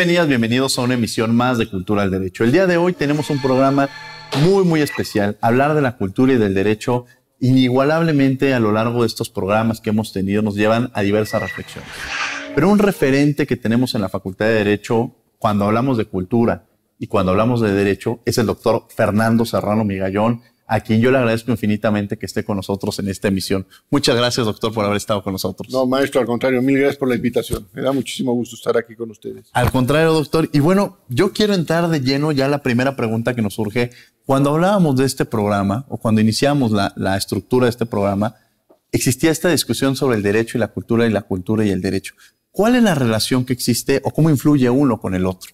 Bienvenidas, bienvenidos a una emisión más de Cultura al Derecho. El día de hoy tenemos un programa muy, muy especial. Hablar de la cultura y del derecho inigualablemente a lo largo de estos programas que hemos tenido nos llevan a diversas reflexiones. Pero un referente que tenemos en la Facultad de Derecho cuando hablamos de cultura y cuando hablamos de derecho es el doctor Fernando Serrano Migallón, a quien yo le agradezco infinitamente que esté con nosotros en esta emisión. Muchas gracias, doctor, por haber estado con nosotros. No, maestro, al contrario, mil gracias por la invitación. Me da muchísimo gusto estar aquí con ustedes. Al contrario, doctor. Y bueno, yo quiero entrar de lleno ya a la primera pregunta que nos surge. Cuando hablábamos de este programa, o cuando iniciamos la, la estructura de este programa, existía esta discusión sobre el derecho y la cultura, y la cultura y el derecho. ¿Cuál es la relación que existe o cómo influye uno con el otro?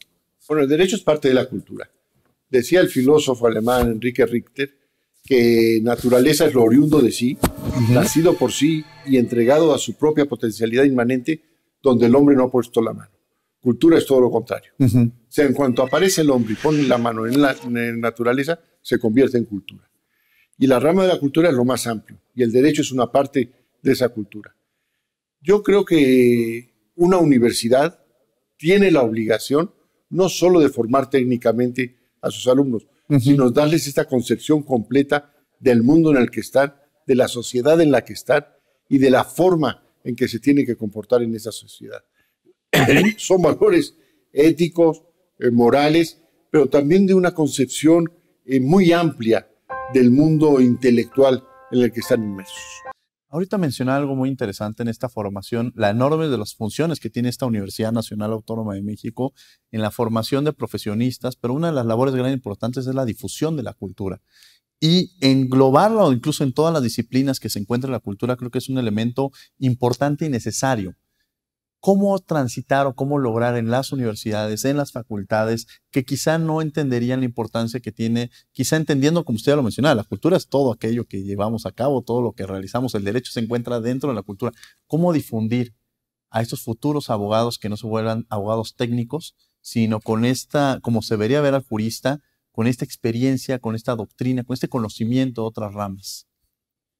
Bueno, el derecho es parte de la cultura. Decía el filósofo alemán Enrique Richter que naturaleza es lo oriundo de sí, nacido por sí y entregado a su propia potencialidad inmanente, donde el hombre no ha puesto la mano. Cultura es todo lo contrario. O sea, en cuanto aparece el hombre y pone la mano en la naturaleza, se convierte en cultura. Y la rama de la cultura es lo más amplio, y el derecho es una parte de esa cultura. Yo creo que una universidad tiene la obligación no solo de formar técnicamente a sus alumnos, y nos sino darles esta concepción completa del mundo en el que están, de la sociedad en la que están y de la forma en que se tiene que comportar en esa sociedad. Son valores éticos, eh, morales, pero también de una concepción eh, muy amplia del mundo intelectual en el que están inmersos. Ahorita mencioné algo muy interesante en esta formación, la enorme de las funciones que tiene esta Universidad Nacional Autónoma de México en la formación de profesionistas, pero una de las labores grandes importantes es la difusión de la cultura. Y englobarla o incluso en todas las disciplinas que se encuentra la cultura creo que es un elemento importante y necesario cómo transitar o cómo lograr en las universidades, en las facultades, que quizá no entenderían la importancia que tiene, quizá entendiendo, como usted ya lo mencionaba, la cultura es todo aquello que llevamos a cabo, todo lo que realizamos, el derecho se encuentra dentro de la cultura. ¿Cómo difundir a estos futuros abogados que no se vuelvan abogados técnicos, sino con esta, como se vería ver al jurista, con esta experiencia, con esta doctrina, con este conocimiento de otras ramas?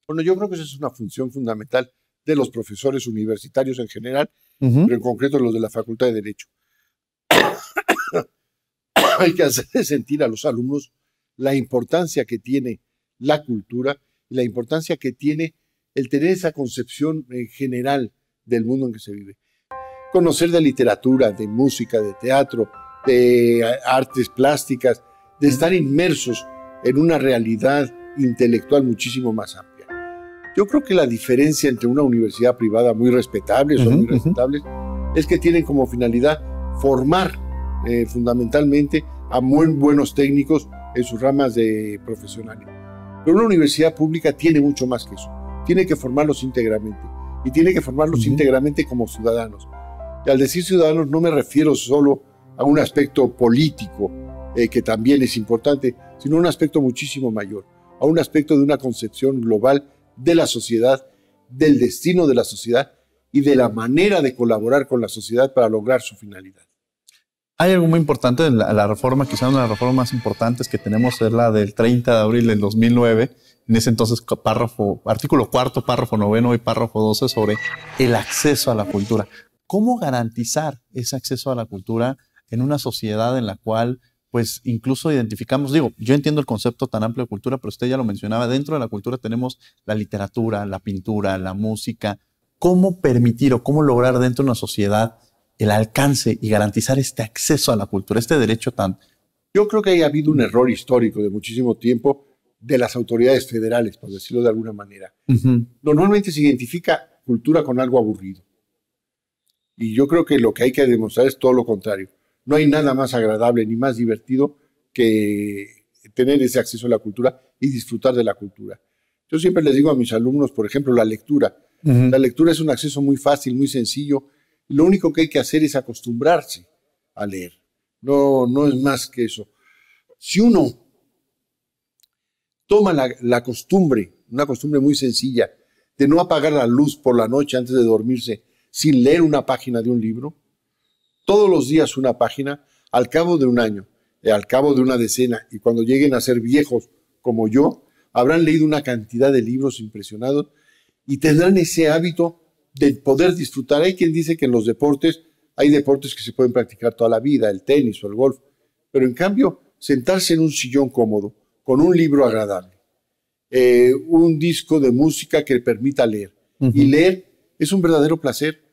Bueno, yo creo que eso es una función fundamental de los profesores universitarios en general, pero en concreto los de la Facultad de Derecho. Hay que hacer sentir a los alumnos la importancia que tiene la cultura la importancia que tiene el tener esa concepción en eh, general del mundo en que se vive. Conocer de literatura, de música, de teatro, de eh, artes plásticas, de estar inmersos en una realidad intelectual muchísimo más amplia. Yo creo que la diferencia entre una universidad privada muy respetable son muy respetable es que tienen como finalidad formar eh, fundamentalmente a muy buenos técnicos en sus ramas de profesionales. Pero una universidad pública tiene mucho más que eso. Tiene que formarlos íntegramente y tiene que formarlos íntegramente como ciudadanos. Y al decir ciudadanos no me refiero solo a un aspecto político, eh, que también es importante, sino a un aspecto muchísimo mayor, a un aspecto de una concepción global de la sociedad, del destino de la sociedad y de la manera de colaborar con la sociedad para lograr su finalidad. Hay algo muy importante en la, reforma, quizás una de las reformas más importantes que tenemos es la del 30 de abril del 2009, en ese entonces párrafo, artículo cuarto, párrafo noveno y párrafo 12 sobre el acceso a la cultura. ¿Cómo garantizar ese acceso a la cultura en una sociedad en la cual pues incluso identificamos, digo, yo entiendo el concepto tan amplio de cultura, pero usted ya lo mencionaba, dentro de la cultura tenemos la literatura, la pintura, la música. ¿Cómo permitir o cómo lograr dentro de una sociedad el alcance y garantizar este acceso a la cultura, este derecho tan... Yo creo que ha habido un error histórico de muchísimo tiempo de las autoridades federales, por decirlo de alguna manera. Normalmente se identifica cultura con algo aburrido. Y yo creo que lo que hay que demostrar es todo lo contrario. No hay nada más agradable ni más divertido que tener ese acceso a la cultura y disfrutar de la cultura. Yo siempre les digo a mis alumnos, por ejemplo, la lectura. La lectura es un acceso muy fácil, muy sencillo. Lo único que hay que hacer es acostumbrarse a leer. No, no es más que eso. Si uno toma la costumbre, una costumbre muy sencilla, de no apagar la luz por la noche antes de dormirse sin leer una página de un libro, todos los días una página al cabo de un año, eh, al cabo de una decena, y cuando lleguen a ser viejos como yo, habrán leído una cantidad de libros impresionados y tendrán ese hábito de poder disfrutar. Hay quien dice que en los deportes hay deportes que se pueden practicar toda la vida, el tenis o el golf, pero en cambio, sentarse en un sillón cómodo, con un libro agradable, eh, un disco de música que permita leer. Y leer es un verdadero placer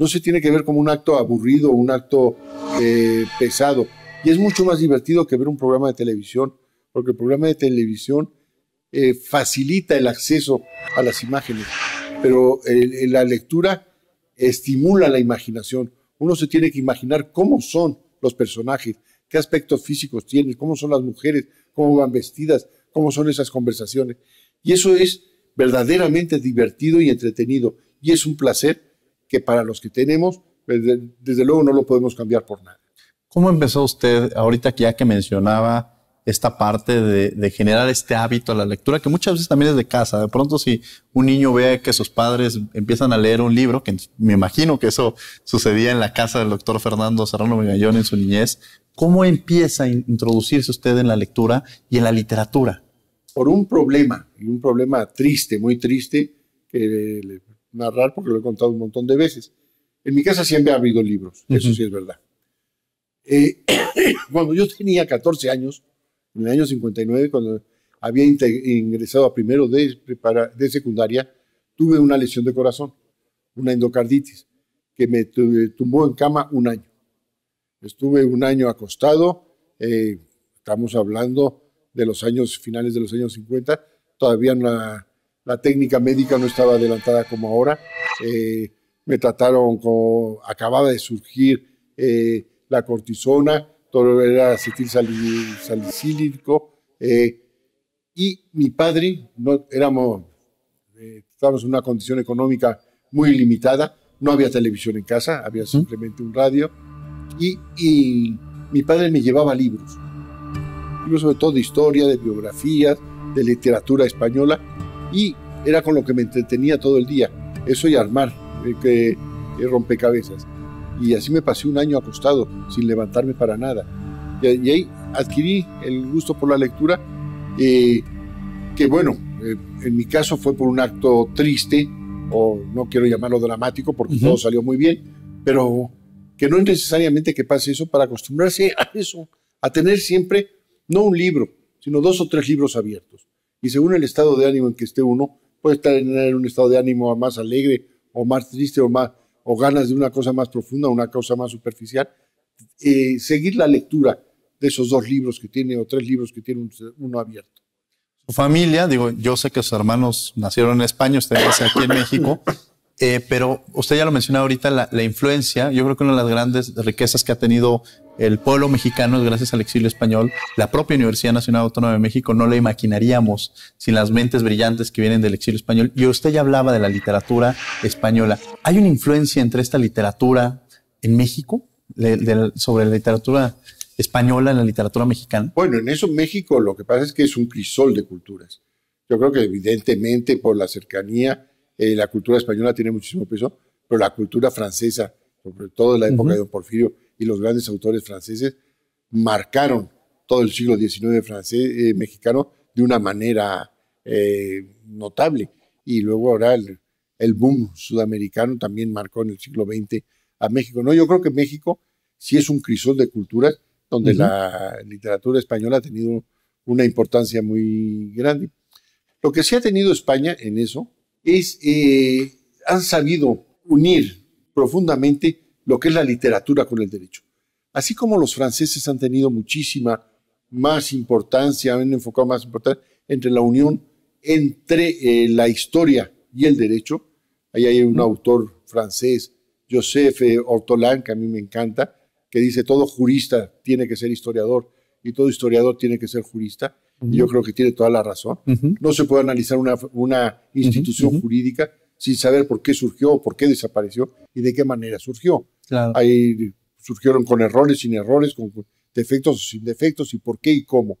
no se tiene que ver como un acto aburrido, un acto eh, pesado. Y es mucho más divertido que ver un programa de televisión, porque el programa de televisión eh, facilita el acceso a las imágenes, pero la lectura estimula la imaginación. Uno se tiene que imaginar cómo son los personajes, qué aspectos físicos tienen, cómo son las mujeres, cómo van vestidas, cómo son esas conversaciones. Y eso es verdaderamente divertido y entretenido. Y es un placer que para los que tenemos, pues, desde, luego no lo podemos cambiar por nada. ¿Cómo empezó usted, ahorita que ya que mencionaba esta parte de, generar este hábito a la lectura, que muchas veces también es de casa. De pronto, si un niño ve que sus padres empiezan a leer un libro, que me imagino que eso sucedía en la casa del doctor Fernando Serrano Megallón en su niñez, ¿cómo empieza a introducirse usted en la lectura y en la literatura? Por un problema, y un problema triste, muy triste, que le narrar porque lo he contado un montón de veces. En mi casa siempre ha habido libros, eso sí es verdad. Eh, cuando yo tenía 14 años, en el año 59, cuando había ingresado a primero de, de secundaria, tuve una lesión de corazón, una endocarditis, que me tumbó en cama un año. Estuve un año acostado, eh, estamos hablando de los años finales de los años 50, todavía la la técnica médica no estaba adelantada como ahora. Eh, me trataron como acababa de surgir eh, la cortisona, todo era acetil salicílico. Eh, y mi padre, no, éramos, estábamos en una condición económica muy limitada, no había televisión en casa, había simplemente un radio. Y, y mi padre me llevaba libros, libros sobre todo de historia, de biografías, de literatura española. Y era con lo que me entretenía todo el día, eso y armar eh, que, eh, rompecabezas. Y así me pasé un año acostado, sin levantarme para nada. Y, ahí adquirí el gusto por la lectura, eh, que bueno, eh, en mi caso fue por un acto triste, o no quiero llamarlo dramático, porque todo salió muy bien, pero que no es necesariamente que pase eso para acostumbrarse a eso, a tener siempre no un libro, sino dos o tres libros abiertos. Y según el estado de ánimo en que esté uno, estar en un estado de ánimo más alegre o más triste o, más, o ganas de una cosa más profunda, una cosa más superficial. y eh, seguir la lectura de esos dos libros que tiene o tres libros que tiene uno abierto. Su familia, digo, yo sé que sus hermanos nacieron en España, ustedes aquí en México, eh, pero usted ya lo mencionó ahorita, la, la, influencia, yo creo que una de las grandes riquezas que ha tenido el pueblo mexicano, gracias al exilio español, la propia Universidad Nacional Autónoma de México, no la imaginaríamos sin las mentes brillantes que vienen del exilio español. Y usted ya hablaba de la literatura española. ¿Hay una influencia entre esta literatura en México sobre la literatura española en la literatura mexicana? Bueno, en eso México lo que pasa es que es un crisol de culturas. Yo creo que evidentemente por la cercanía, eh, la cultura española tiene muchísimo peso, pero la cultura francesa, sobre todo en la época de Don Porfirio, y los grandes autores franceses marcaron todo el siglo XIX francés, eh, mexicano de una manera eh, notable. Y luego ahora el, boom sudamericano también marcó en el siglo XX a México. No, yo creo que México sí es un crisol de culturas donde la literatura española ha tenido una importancia muy grande. Lo que sí ha tenido España en eso es, eh, han sabido unir profundamente lo que es la literatura con el derecho. Así como los franceses han tenido muchísima más importancia, han enfocado más importancia entre la unión entre eh, la historia y el derecho. Ahí hay un autor francés, Joseph eh, Ortolan, que a mí me encanta, que dice todo jurista tiene que ser historiador y todo historiador tiene que ser jurista. y yo creo que tiene toda la razón. No se puede analizar una, institución jurídica sin saber por qué surgió, por qué desapareció y de qué manera surgió. Ahí surgieron con errores, sin errores, con defectos o sin defectos, y por qué y cómo.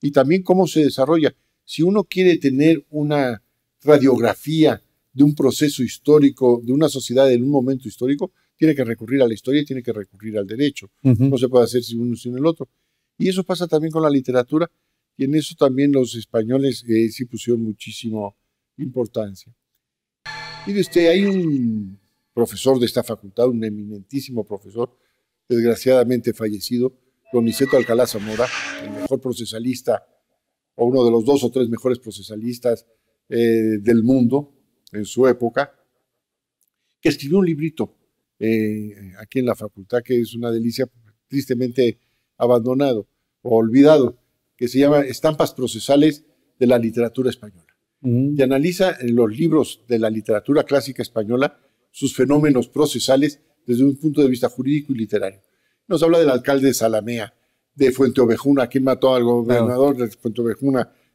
Y también cómo se desarrolla. Si uno quiere tener una radiografía de un proceso histórico, de una sociedad en un momento histórico, tiene que recurrir a la historia y tiene que recurrir al derecho. No se puede hacer sin uno sin el otro. Y eso pasa también con la literatura, y en eso también los españoles eh, sí pusieron muchísima importancia. Mire usted, hay un profesor de esta facultad, un eminentísimo profesor, desgraciadamente fallecido, don Niceto Alcalá Zamora, el mejor procesalista, o uno de los dos o tres mejores procesalistas eh, del mundo en su época, que escribió un librito eh, aquí en la facultad, que es una delicia, tristemente abandonado o olvidado, que se llama Estampas Procesales de la Literatura Española. Mm. Y analiza en los libros de la literatura clásica española sus fenómenos procesales desde un punto de vista jurídico y literario. Nos habla del alcalde de Salamea, de Fuente Ovejuna, quien mató al gobernador de Fuente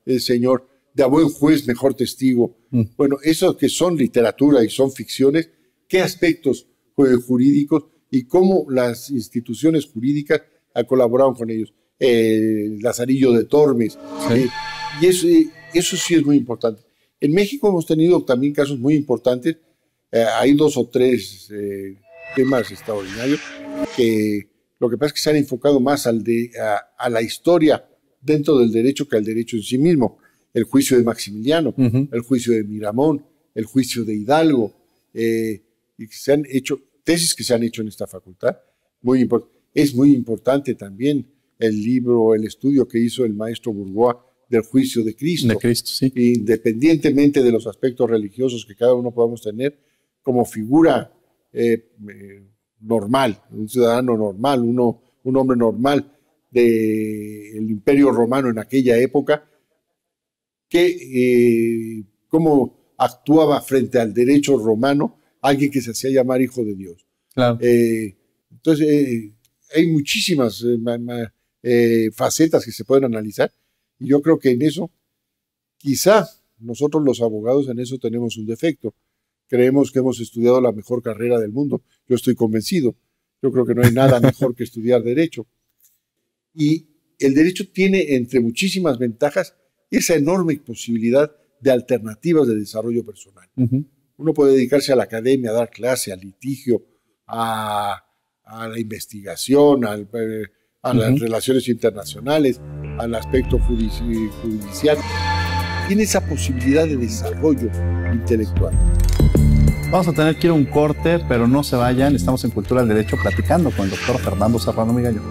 el señor, de a buen juez, mejor testigo. Mm. Bueno, eso que son literatura y son ficciones, ¿qué aspectos jurídicos y cómo las instituciones jurídicas han colaborado con ellos? El Lazarillo de Tormes. Eh, y eso, eh, eso sí es muy importante. En México hemos tenido también casos muy importantes eh, hay dos o tres eh, temas extraordinarios que lo que pasa es que se han enfocado más al de, a, la historia dentro del derecho que al derecho en sí mismo. El juicio de Maximiliano, el juicio de Miramón, el juicio de Hidalgo, eh, y que se han hecho tesis que se han hecho en esta facultad. Muy es muy importante también el libro, el estudio que hizo el maestro Bourgois del juicio de Cristo. De Cristo sí. Independientemente de los aspectos religiosos que cada uno podamos tener, como figura eh, normal, un ciudadano normal, uno, un hombre normal del imperio romano en aquella época, que eh, cómo actuaba frente al derecho romano alguien que se hacía llamar hijo de Dios. Eh, entonces, hay muchísimas facetas que se pueden analizar y yo creo que en eso, quizá nosotros los abogados en eso tenemos un defecto, creemos que hemos estudiado la mejor carrera del mundo. Yo estoy convencido. Yo creo que no hay nada mejor que estudiar derecho. Y el derecho tiene, entre muchísimas ventajas, esa enorme posibilidad de alternativas de desarrollo personal. Uno puede dedicarse a la academia, a dar clase, al litigio, a, la investigación, eh, a las relaciones internacionales, al aspecto judicial. Tiene esa posibilidad de desarrollo intelectual. Vamos a tener que ir a un corte, pero no se vayan. Estamos en Cultura del Derecho platicando con el doctor Fernando Serrano Migallo.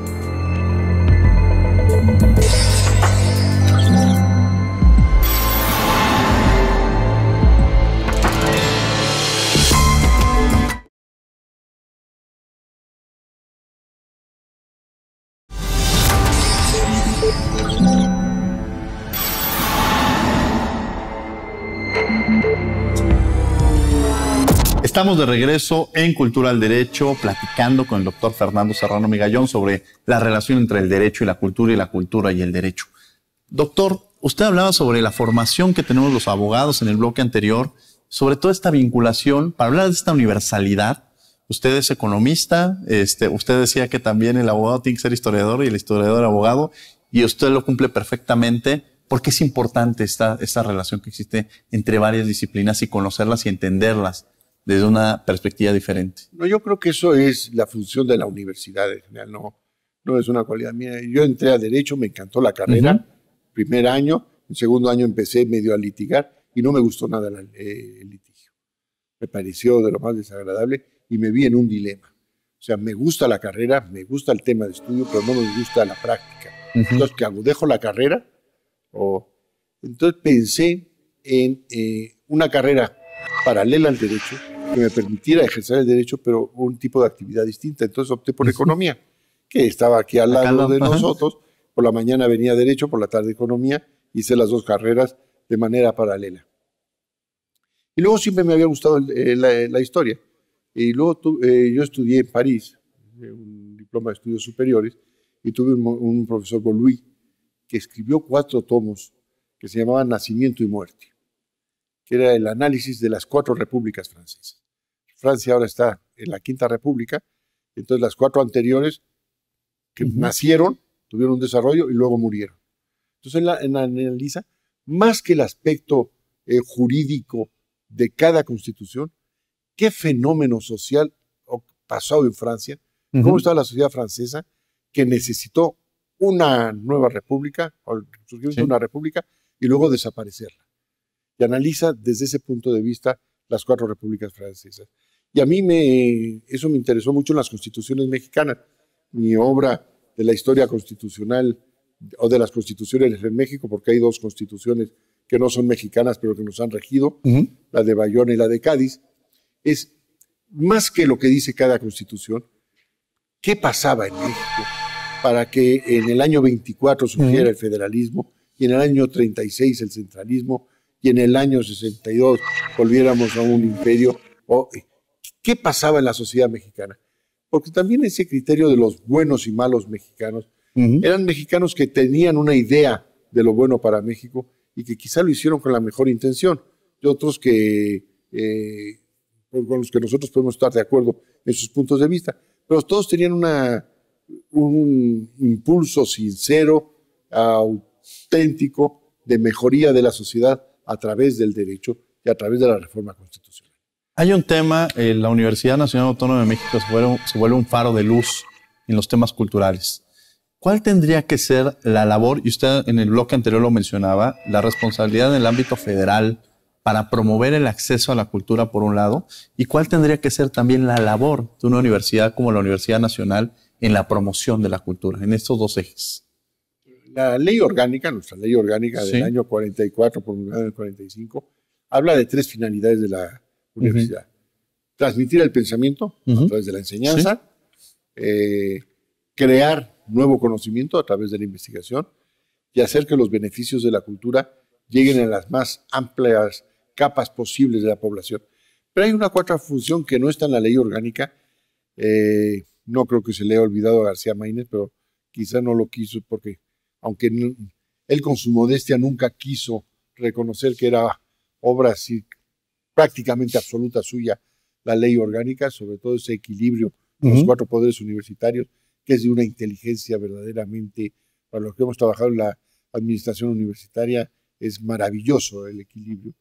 Estamos de regreso en Cultura al Derecho, platicando con el doctor Fernando Serrano Migallón sobre la relación entre el derecho y la cultura y la cultura y el derecho. Doctor, usted hablaba sobre la formación que tenemos los abogados en el bloque anterior, sobre toda esta vinculación, para hablar de esta universalidad. Usted es economista, este, usted decía que también el abogado tiene que ser historiador y el historiador abogado, y usted lo cumple perfectamente porque es importante esta relación que existe entre varias disciplinas y conocerlas y entenderlas desde una perspectiva diferente. No, yo creo que eso es la función de la universidad en general, no, no es una cualidad mía. Yo entré a Derecho, me encantó la carrera, primer año, en segundo año empecé medio a litigar y no me gustó nada eh, el litigio. Me pareció de lo más desagradable y me vi en un dilema. O sea, me gusta la carrera, me gusta el tema de estudio, pero no me gusta la práctica. Entonces, ¿qué hago? ¿Dejo la carrera? Entonces pensé en eh, una carrera paralela al derecho, que me permitiera ejercer el derecho, pero un tipo de actividad distinta. Entonces opté por economía, que estaba aquí al lado de nosotros. Por la mañana venía derecho, por la tarde economía. Hice las dos carreras de manera paralela. Y luego siempre me había gustado eh, eh, la, historia. Y luego eh, yo estudié en París, un diploma de estudios superiores, y tuve un, profesor, louis que escribió cuatro tomos que se llamaban Nacimiento y Muerte que era el análisis de las cuatro repúblicas francesas. Francia ahora está en la Quinta República, entonces las cuatro anteriores que nacieron, tuvieron un desarrollo y luego murieron. Entonces él en analiza más que el aspecto eh, jurídico de cada constitución, qué fenómeno social pasó en Francia, cómo estaba la sociedad francesa que necesitó una nueva república, o el surgimiento de una república y luego desaparecerla y analiza desde ese punto de vista las cuatro repúblicas francesas. Y a mí eso me interesó mucho en las constituciones mexicanas. Mi obra de la historia constitucional o de las constituciones en México, porque hay dos constituciones que no son mexicanas, pero que nos han regido, la de Bayona y la de Cádiz, es más que lo que dice cada constitución, qué pasaba en México para que en el año 24 surgiera el federalismo y en el año 36 el centralismo y en el año 62 volviéramos a un imperio. Eh, ¿Qué pasaba en la sociedad mexicana? Porque también ese criterio de los buenos y malos mexicanos eran mexicanos que tenían una idea de lo bueno para México y que quizá lo hicieron con la mejor intención, y otros que eh, con los que nosotros podemos estar de acuerdo en sus puntos de vista, pero todos tenían una, un impulso sincero, auténtico, de mejoría de la sociedad a través del derecho y a través de la reforma constitucional. Hay un tema, eh, la Universidad Nacional Autónoma de México se vuelve, se vuelve un faro de luz en los temas culturales. ¿Cuál tendría que ser la labor, y usted en el bloque anterior lo mencionaba, la responsabilidad en el ámbito federal para promover el acceso a la cultura por un lado, y cuál tendría que ser también la labor de una universidad como la Universidad Nacional en la promoción de la cultura, en estos dos ejes? la ley orgánica, nuestra ley orgánica del año 44, promulgada en el 45, habla de tres finalidades de la universidad. Transmitir el pensamiento a través de la enseñanza, eh, crear nuevo conocimiento a través de la investigación y hacer que los beneficios de la cultura lleguen a las más amplias capas posibles de la población. Pero hay una cuarta función que no está en la ley orgánica. Eh, no creo que se le haya olvidado a García Maínez, pero quizá no lo quiso porque aunque él con su modestia nunca quiso reconocer que era obra prácticamente absoluta suya, la ley orgánica, sobre todo ese equilibrio de los cuatro poderes universitarios, que es de una inteligencia verdaderamente, para los que hemos trabajado en la administración universitaria, es maravilloso el equilibrio.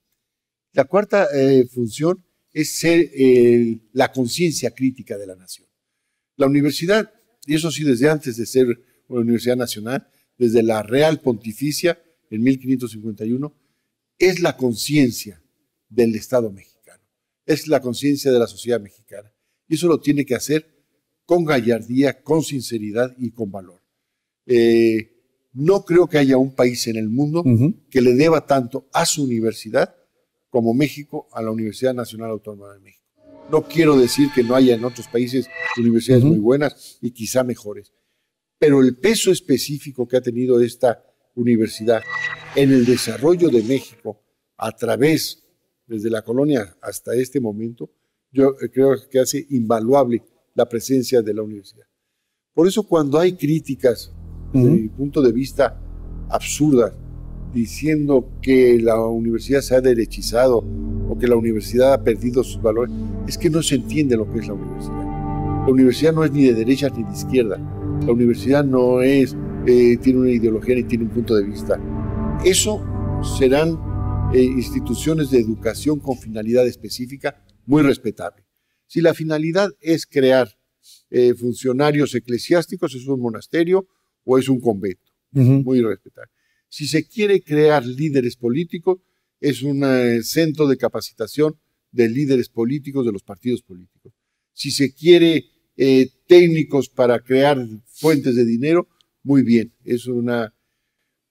La cuarta eh, función es ser eh, la conciencia crítica de la nación. La universidad, y eso sí desde antes de ser una universidad nacional, desde la Real Pontificia en 1551, es la conciencia del Estado mexicano, es la conciencia de la sociedad mexicana. Y eso lo tiene que hacer con gallardía, con sinceridad y con valor. Eh, no creo que haya un país en el mundo que le deba tanto a su universidad como México a la Universidad Nacional Autónoma de México. No quiero decir que no haya en otros países universidades muy buenas y quizá mejores, pero el peso específico que ha tenido esta universidad en el desarrollo de México a través, desde la colonia hasta este momento, yo eh, creo que hace invaluable la presencia de la universidad. Por eso cuando hay críticas, desde mi punto de vista, absurdas, diciendo que la universidad se ha derechizado o que la universidad ha perdido sus valores, es que no se entiende lo que es la universidad. La universidad no es ni de derecha ni de izquierda, la universidad no es, eh, tiene una ideología ni tiene un punto de vista. Eso serán eh, instituciones de educación con finalidad específica muy respetable. Si la finalidad es crear eh, funcionarios eclesiásticos, es un monasterio o es un convento, muy respetable. Si se quiere crear líderes políticos, es un centro de capacitación de líderes políticos de los partidos políticos. Si se quiere técnicos para crear fuentes de dinero, muy bien, es una...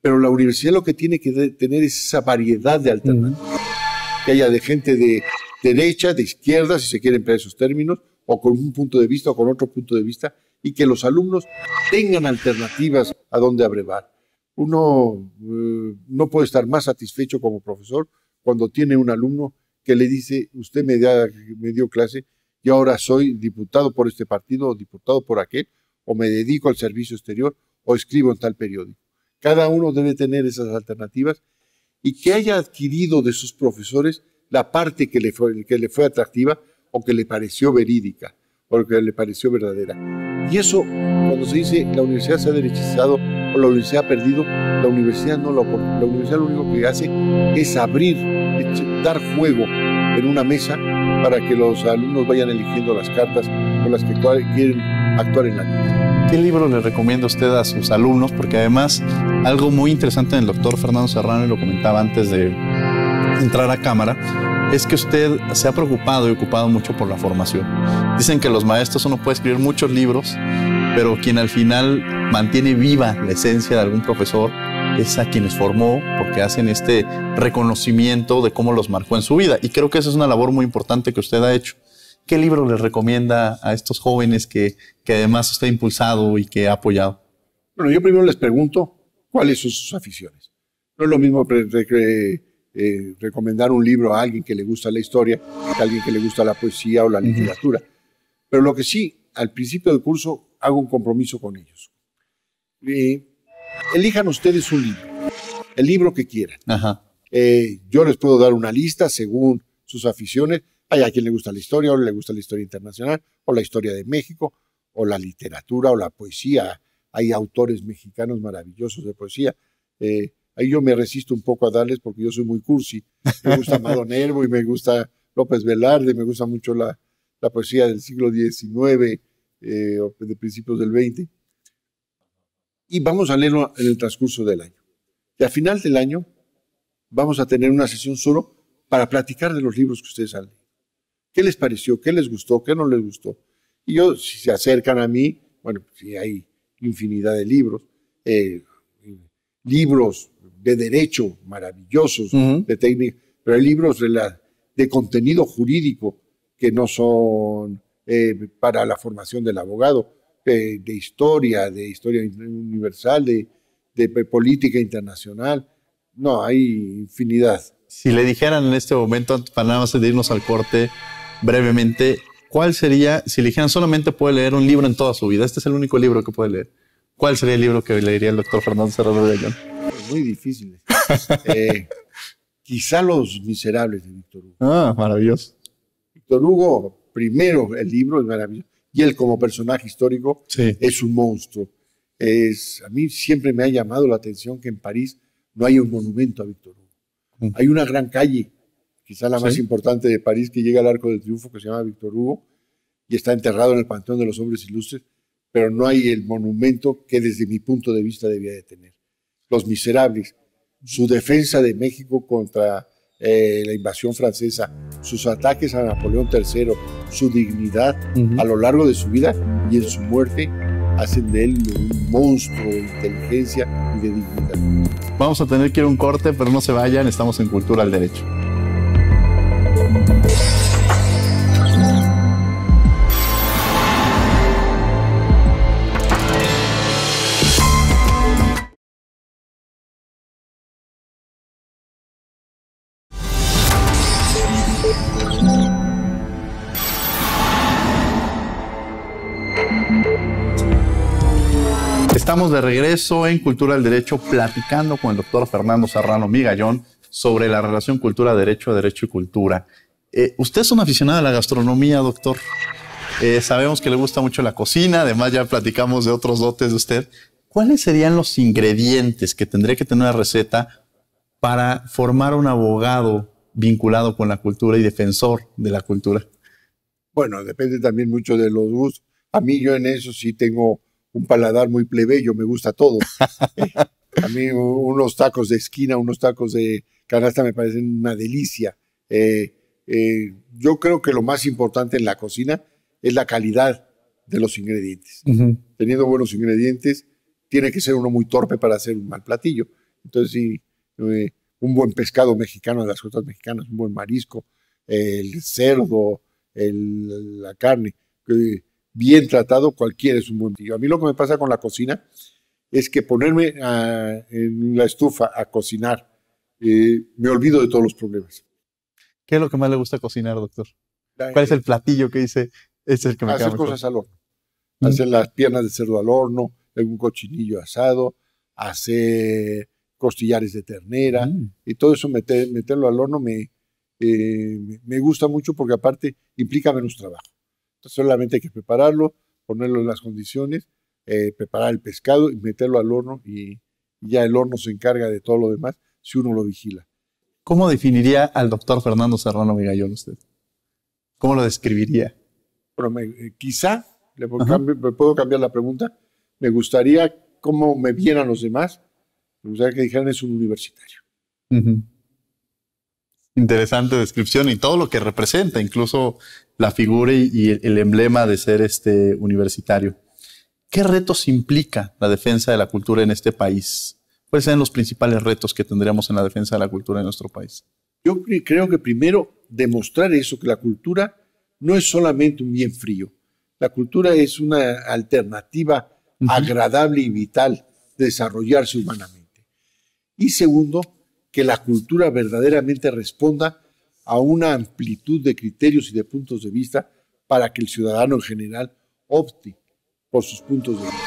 Pero la universidad lo que tiene que tener es esa variedad de alternativas, mm. que haya de gente de derecha, de izquierda, si se quieren emplear esos términos, o con un punto de vista o con otro punto de vista, y que los alumnos tengan alternativas a dónde abrevar. Uno eh, no puede estar más satisfecho como profesor cuando tiene un alumno que le dice, usted me, da, me dio clase y ahora soy diputado por este partido o diputado por aquel, o me dedico al servicio exterior o escribo en tal periódico. Cada uno debe tener esas alternativas y que haya adquirido de sus profesores la parte que le fue, que le fue atractiva o que le pareció verídica o que le pareció verdadera. Y eso, cuando se dice la universidad se ha derechizado o la universidad ha perdido, la universidad no lo La universidad lo único que hace es abrir, dar fuego en una mesa para que los alumnos vayan eligiendo las cartas con las que quieren actuar en la vida. ¿Qué libro le recomienda usted a sus alumnos? Porque además, algo muy interesante del doctor Fernando Serrano, y lo comentaba antes de entrar a cámara, es que usted se ha preocupado y ocupado mucho por la formación. Dicen que los maestros uno puede escribir muchos libros, pero quien al final mantiene viva la esencia de algún profesor es a quienes formó que hacen este reconocimiento de cómo los marcó en su vida. Y creo que esa es una labor muy importante que usted ha hecho. ¿Qué libro les recomienda a estos jóvenes que, además usted ha impulsado y que ha apoyado? Bueno, yo primero les pregunto cuáles son sus aficiones. No es lo mismo eh, recomendar un libro a alguien que le gusta la historia, a alguien que le gusta la poesía o la literatura. Pero lo que sí, al principio del curso hago un compromiso con ellos. y eh, elijan ustedes un libro el libro que quieran. Eh, yo les puedo dar una lista según sus aficiones. Hay a quien le gusta la historia, o le gusta la historia internacional, o la historia de México, o la literatura, o la poesía. Hay autores mexicanos maravillosos de poesía. Eh, ahí yo me resisto un poco a darles porque yo soy muy cursi. Me gusta Amado Nervo y me gusta López Velarde, me gusta mucho la, poesía del siglo XIX, eh, o de principios del XX. Y vamos a leerlo en el transcurso del año. Y a final del año vamos a tener una sesión solo para platicar de los libros que ustedes han leído. ¿Qué les pareció? ¿Qué les gustó? ¿Qué no les gustó? Y yo, si se acercan a mí, bueno, si pues, hay infinidad de libros, eh, libros de derecho maravillosos, de técnica, pero hay libros de, contenido jurídico que no son eh, para la formación del abogado, eh, de historia, de historia universal, de de política internacional. No, hay infinidad. Si le dijeran en este momento, para nada más de irnos al corte brevemente, ¿cuál sería, si le dijeran solamente puede leer un libro en toda su vida, este es el único libro que puede leer, ¿cuál sería el libro que leería el doctor Fernando Serrano de León? Muy difícil. Eh, quizá Los Miserables de Víctor Hugo. Ah, maravilloso. Víctor Hugo, primero el libro es maravilloso, y él como personaje histórico es un monstruo a mí siempre me ha llamado la atención que en París no hay un monumento a Víctor Hugo. Mm. Hay una gran calle, quizá la más importante de París, que llega al Arco del Triunfo, que se llama Víctor Hugo, y está enterrado en el Panteón de los Hombres Ilustres, pero no hay el monumento que desde mi punto de vista debía de tener. Los miserables, su defensa de México contra eh, la invasión francesa, sus ataques a Napoleón III, su dignidad a lo largo de su vida y en su muerte hacen de él un monstruo de inteligencia y de dignidad. Vamos a tener que ir a un corte, pero no se vayan, estamos en Cultura al Derecho. de regreso en Cultura del Derecho platicando con el doctor Fernando Serrano Migallón sobre la relación cultura-derecho, derecho y cultura. Eh, usted es un aficionado a la gastronomía, doctor. Eh, sabemos que le gusta mucho la cocina, además ya platicamos de otros dotes de usted. ¿Cuáles serían los ingredientes que tendría que tener la receta para formar un abogado vinculado con la cultura y defensor de la cultura? Bueno, depende también mucho de los gustos. A mí yo en eso sí tengo un paladar muy plebeyo, me gusta todo. a mí unos tacos de esquina, unos tacos de canasta me parecen una delicia. Eh, eh, yo creo que lo más importante en la cocina es la calidad de los ingredientes. Teniendo buenos ingredientes, tiene que ser uno muy torpe para hacer un mal platillo. Entonces, sí, eh, un buen pescado mexicano, de las costas mexicanas, un buen marisco, el cerdo, la carne, bien tratado, cualquiera es un buen tío. A mí lo que me pasa con la cocina es que ponerme ah, en la estufa a cocinar, eh, me olvido de todos los problemas. ¿Qué es lo que más le gusta cocinar, doctor? ¿Cuál es eh, el platillo que dice? Es el que me Hacer cosas al horno. Hacer las piernas de cerdo al horno, algún cochinillo asado, hacer costillares de ternera mm. y todo eso meterlo al horno me, eh, me gusta mucho porque aparte implica menos trabajo solamente hay que prepararlo, ponerlo en las condiciones, eh, preparar el pescado y meterlo al horno y ya el horno se encarga de todo lo demás si uno lo vigila. ¿Cómo definiría al doctor Fernando Serrano Migallón usted? ¿Cómo lo describiría? Bueno, eh, quizá, puedo, cambiar, puedo cambiar la pregunta, me gustaría cómo me vieran los demás, me gustaría que dijeran es un universitario. Interesante descripción y todo lo que representa, incluso la figura y, el, emblema de ser este universitario. ¿Qué retos implica la defensa de la cultura en este país? ¿Cuáles serían los principales retos que tendríamos en la defensa de la cultura en nuestro país? Yo creo que primero demostrar eso, que la cultura no es solamente un bien frío. La cultura es una alternativa agradable y vital de desarrollarse humanamente. Y segundo, que la cultura verdaderamente responda a una amplitud de criterios y de puntos de vista para que el ciudadano en general opte por sus puntos de vista.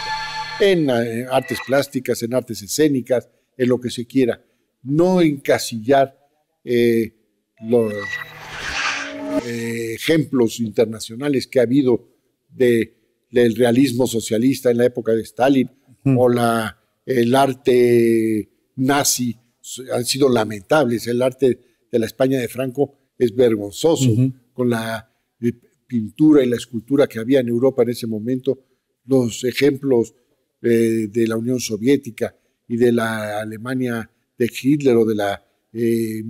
En, eh, artes plásticas, en artes escénicas, en lo que se quiera. No encasillar eh, los eh, ejemplos internacionales que ha habido del realismo socialista en la época de Stalin o el arte nazi han sido lamentables. El arte de la España de Franco es vergonzoso. Con la eh, pintura y la escultura que había en Europa en ese momento, los ejemplos eh, de la Unión Soviética y de la Alemania de Hitler o de la eh,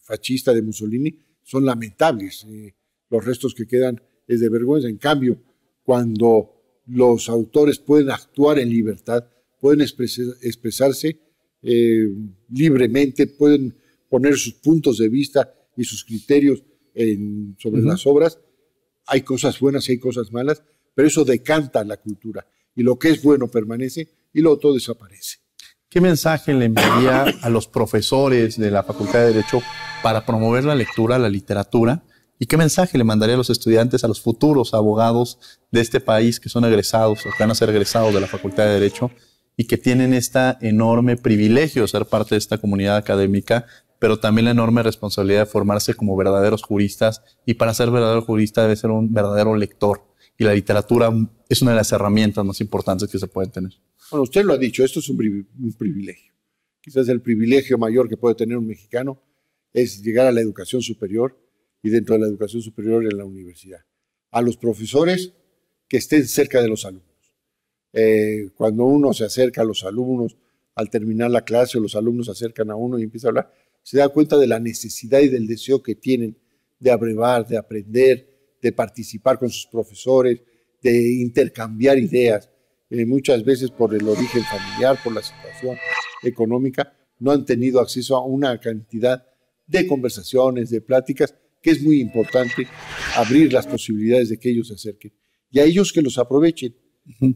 fascista de Mussolini son lamentables. los restos que quedan es de vergüenza. En cambio, cuando los autores pueden actuar en libertad, pueden expresarse eh, libremente, pueden poner sus puntos de vista y sus criterios sobre las obras. Hay cosas buenas y hay cosas malas, pero eso decanta la cultura. Y lo que es bueno permanece y lo otro desaparece. ¿Qué mensaje le enviaría a los profesores de la Facultad de Derecho para promover la lectura, la literatura? ¿Y qué mensaje le mandaría a los estudiantes, a los futuros abogados de este país que son egresados o que van a ser egresados de la Facultad de Derecho y que tienen este enorme privilegio de ser parte de esta comunidad académica, pero también la enorme responsabilidad de formarse como verdaderos juristas y para ser verdadero jurista debe ser un verdadero lector y la literatura es una de las herramientas más importantes que se pueden tener. Bueno, usted lo ha dicho, esto es un privilegio. Quizás el privilegio mayor que puede tener un mexicano es llegar a la educación superior y dentro de la educación superior en la universidad. A los profesores que estén cerca de los alumnos. Eh, cuando uno se acerca a los alumnos, al terminar la clase, o los alumnos se acercan a uno y empieza a hablar, se da cuenta de la necesidad y del deseo que tienen de abrevar, de aprender, de participar con sus profesores, de intercambiar ideas. Eh, muchas veces por el origen familiar, por la situación económica, no han tenido acceso a una cantidad de conversaciones, de pláticas, que es muy importante abrir las posibilidades de que ellos se acerquen y a ellos que los aprovechen.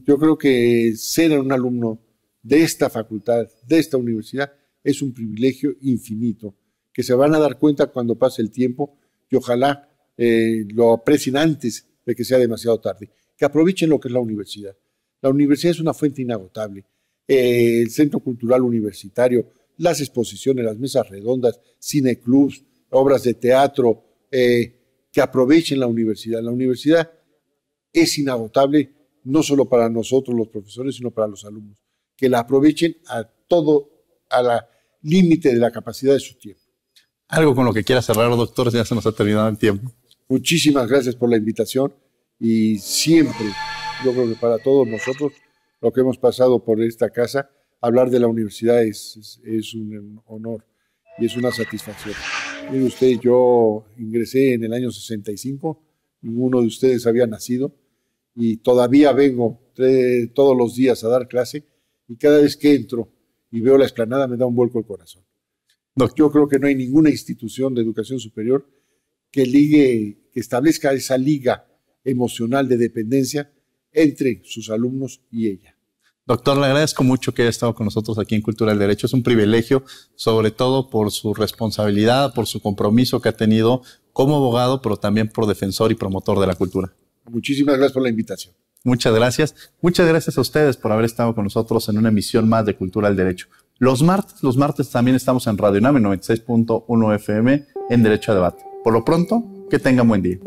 Yo creo que ser un alumno de esta facultad, de esta universidad, es un privilegio infinito, que se van a dar cuenta cuando pase el tiempo y ojalá eh, lo aprecien antes de que sea demasiado tarde, que aprovechen lo que es la universidad. La universidad es una fuente inagotable. Eh, el Centro Cultural Universitario, las exposiciones, las mesas redondas, cineclubs, obras de teatro, eh, que aprovechen la universidad. La universidad es inagotable no solo para nosotros los profesores, sino para los alumnos, que la aprovechen a todo, a la límite de la capacidad de su tiempo. Algo con lo que quiera cerrar, doctor, ya se nos ha terminado el tiempo. Muchísimas gracias por la invitación y siempre, yo creo que para todos nosotros, lo que hemos pasado por esta casa, hablar de la universidad es, es, un honor y es una satisfacción. Mire usted, yo ingresé en el año 65, ninguno de ustedes había nacido y todavía vengo todos los días a dar clase y cada vez que entro y veo la explanada me da un vuelco el corazón. Doctor. Yo creo que no hay ninguna institución de educación superior que ligue, que establezca esa liga emocional de dependencia entre sus alumnos y ella. Doctor, le agradezco mucho que haya estado con nosotros aquí en Cultura del Derecho. Es un privilegio, sobre todo por su responsabilidad, por su compromiso que ha tenido como abogado, pero también por defensor y promotor de la cultura. Muchísimas gracias por la invitación. Muchas gracias. Muchas gracias a ustedes por haber estado con nosotros en una emisión más de Cultura al Derecho. Los martes, los martes también estamos en Radio Unam 96.1 FM en Derecho a Debate. Por lo pronto, que tengan buen día.